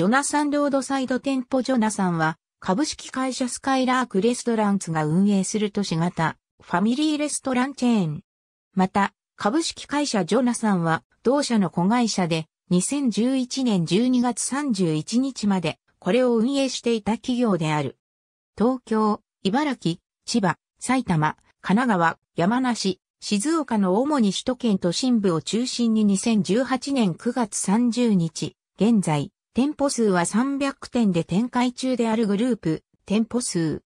ジョナサンロードサイド店舗ジョナサンは、株式会社スカイラークレストランツが運営する都市型、ファミリーレストランチェーン。また、株式会社ジョナサンは、同社の子会社で、2011年12月31日まで、これを運営していた企業である。東京、茨城、千葉、埼玉、神奈川、山梨、静岡の主に首都圏都心部を中心に2018年9月30日、現在、店舗数は300店で展開中であるグループ、店舗数。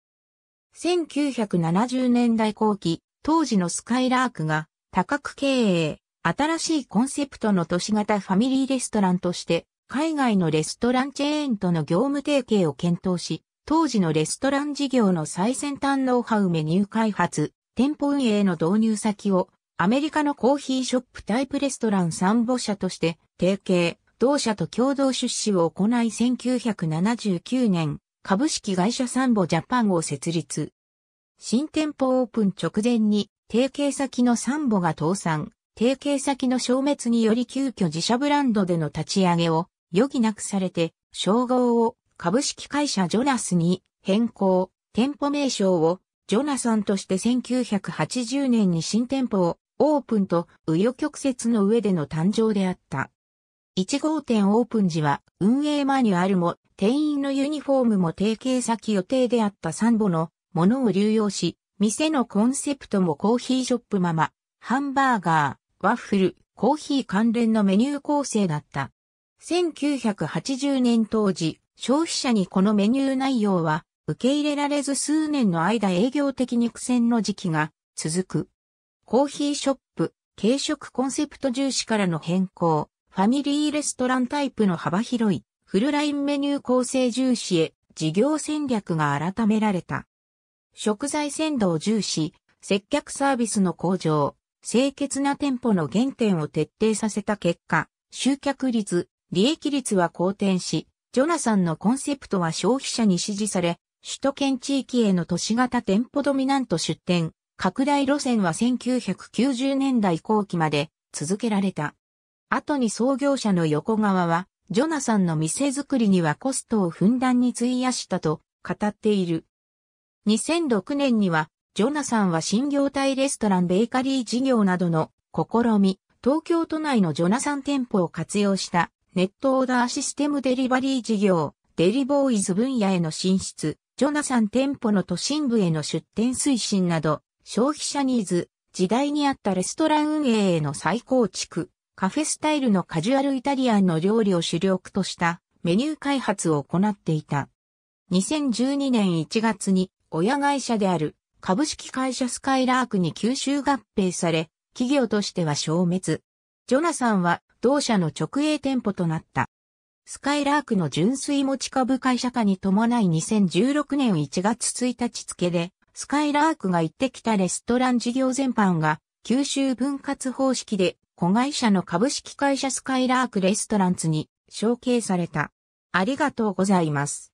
1970年代後期、当時のスカイラークが多角経営、新しいコンセプトの都市型ファミリーレストランとして、海外のレストランチェーンとの業務提携を検討し、当時のレストラン事業の最先端ノウハウメニュー開発、店舗運営の導入先をアメリカのコーヒーショップタイプレストラン参謀社として提携、同社と共同出資を行い1979年、株式会社サンボジャパンを設立。新店舗オープン直前に、提携先のサンボが倒産、提携先の消滅により急遽自社ブランドでの立ち上げを余儀なくされて、称号を株式会社ジョナスに変更、店舗名称をジョナサンとして1980年に新店舗をオープンと右翼曲折の上での誕生であった。1号店オープン時は運営マニュアルも店員のユニフォームも提携先予定であったサンボのものを流用し、店のコンセプトもコーヒーショップママ、ハンバーガー、ワッフル、コーヒー関連のメニュー構成だった。1980年当時、消費者にこのメニュー内容は受け入れられず数年の間営業的に苦戦の時期が続く。コーヒーショップ、軽食コンセプト重視からの変更。ファミリーレストランタイプの幅広い、フルラインメニュー構成重視へ、事業戦略が改められた。食材鮮度を重視、接客サービスの向上、清潔な店舗の原点を徹底させた結果、集客率、利益率は好転し、ジョナサンのコンセプトは消費者に支持され、首都圏地域への都市型店舗ドミナント出店、拡大路線は1990年代後期まで続けられた。後に創業者の横川は、ジョナサンの店作りにはコストをふんだんに費やしたと語っている。2006年には、ジョナサンは新業態レストランベーカリー事業などの試み、東京都内のジョナサン店舗を活用したネットオーダーシステムデリバリー事業、デリボーイズ分野への進出、ジョナサン店舗の都心部への出店推進など、消費者ニーズ、時代に合ったレストラン運営への再構築、カフェスタイルのカジュアルイタリアンの料理を主力としたメニュー開発を行っていた。2012年1月に親会社である株式会社スカイラークに吸収合併され、企業としては消滅。ジョナサンは同社の直営店舗となった。スカイラークの純粋持ち株会社化に伴い2016年1月1日付で、スカイラークが行ってきたレストラン事業全般が、九州分割方式で子会社の株式会社スカイラークレストランツに承継された。ありがとうございます。